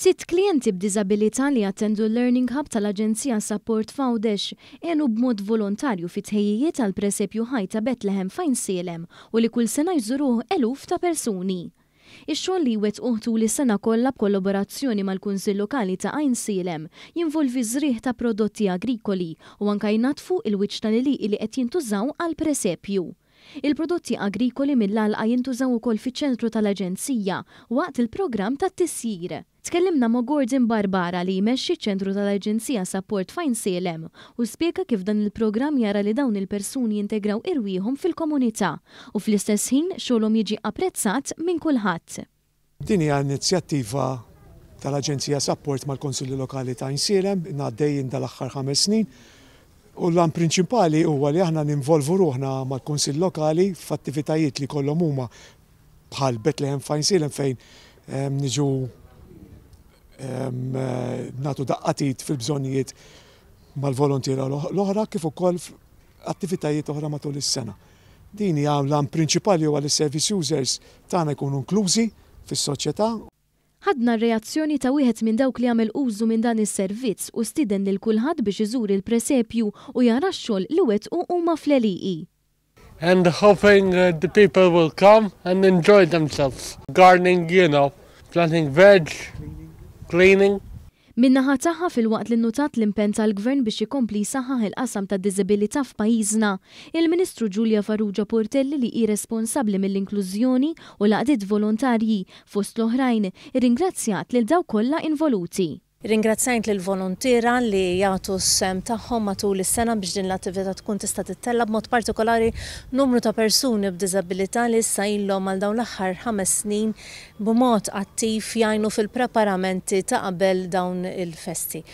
Sitt klienti b'diżabilità li attendu l-Learning Hub tal-Aġenzija Support Foundation enu b'mod volontarju fit tħejjiet għal presepju ħaj ta' Betlehem fajn Silem u li kull sena jżuruh eluf ta' persuni. Ix-xogħol li wet uħtu li sena kollha b'kollaborazzjoni mal-Kunsill Lokali ta' Ajn Silem jinvolvi żrieħ ta' prodotti agrikoli u anke jnatfu il-wiċċ tal-iliqi li qed jintużaw għal presepju. Il-prodotti agrikoli mill-alqa jintużaw ukoll fiċ-ċentru tal-Aġenzija waqt il-programm tat-tisjir. Tkellimna ma' Gordon Barbara li jmexxi ċentru tal-Aġenzija Support Fine Salem u spjega kif dan il-programm jara li dawn il-persuni integraw irwieħhom fil-komunità u fl-istess ħin xogħolhom jiġi apprezzat minn kulħadd. Din hija inizjattiva tal-Aġenzija Support mal konsulli Lokali ta' Insielem ngħaddejjin dal-aħħar ħames snin u l-lan prinċipali huwa li aħna ninvolvu ruħna mal-Konsill Lokali f'attivitajiet li kollhom huma bħal Bethlehem Fine Salem fejn ehm, niġu Eh, natu daqqatit fil-bżonijiet mal-volontira l-oħra kif ukoll attivitajiet oħra matul is-sena. Din hija l prinċipali u li service users tagħna jkunu inklużi fis-soċjetà. Ħadna reazzjoni ta' wieħed minn dawk li għamel użu minn dan is-servizz u stiden lil kulħadd biex iżur il-presepju u jara x-xogħol li wettqu huma fl-eliqi. And hoping the people will come and enjoy themselves. Gardening, you know, planting veg, cleaning. Minnaħa taħħa fil-waqt li notat l-impen tal-gvern biex ikompli saħħa il-qasam ta' disabilità f'pajjiżna. Il-Ministru Giulia Farrugia Portelli li hi responsabbli mill-inklużjoni u laqdiet volontarji fost l-oħrajn irringrazzjat lil daw kollha involuti. Ringrazzajnt lil volontira li jagħtu sem tagħhom matul is-sena biex din l-attività tkun tista' tittella b'mod partikolari numru ta' persuni b'diżabilità li issa ilhom għal dawn l-aħħar ħames snin b'mod attiv jgħinu fil-preparamenti ta' qabel dawn il-festi.